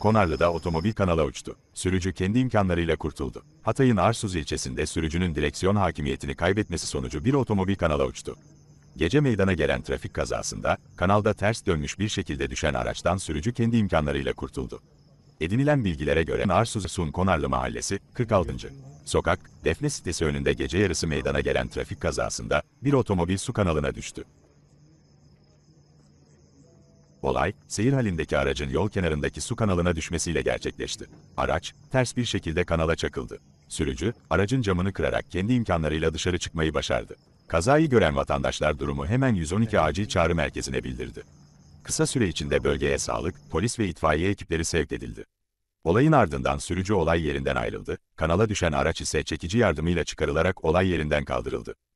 Konarlı'da otomobil kanala uçtu. Sürücü kendi imkanlarıyla kurtuldu. Hatay'ın Arsuz ilçesinde sürücünün direksiyon hakimiyetini kaybetmesi sonucu bir otomobil kanala uçtu. Gece meydana gelen trafik kazasında, kanalda ters dönmüş bir şekilde düşen araçtan sürücü kendi imkanlarıyla kurtuldu. Edinilen bilgilere göre Arsuz'un Konarlı Mahallesi, 46. Sokak, Defne sitesi önünde gece yarısı meydana gelen trafik kazasında, bir otomobil su kanalına düştü. Olay, seyir halindeki aracın yol kenarındaki su kanalına düşmesiyle gerçekleşti. Araç, ters bir şekilde kanala çakıldı. Sürücü, aracın camını kırarak kendi imkanlarıyla dışarı çıkmayı başardı. Kazayı gören vatandaşlar durumu hemen 112 acil çağrı merkezine bildirdi. Kısa süre içinde bölgeye sağlık, polis ve itfaiye ekipleri sevk edildi. Olayın ardından sürücü olay yerinden ayrıldı, kanala düşen araç ise çekici yardımıyla çıkarılarak olay yerinden kaldırıldı.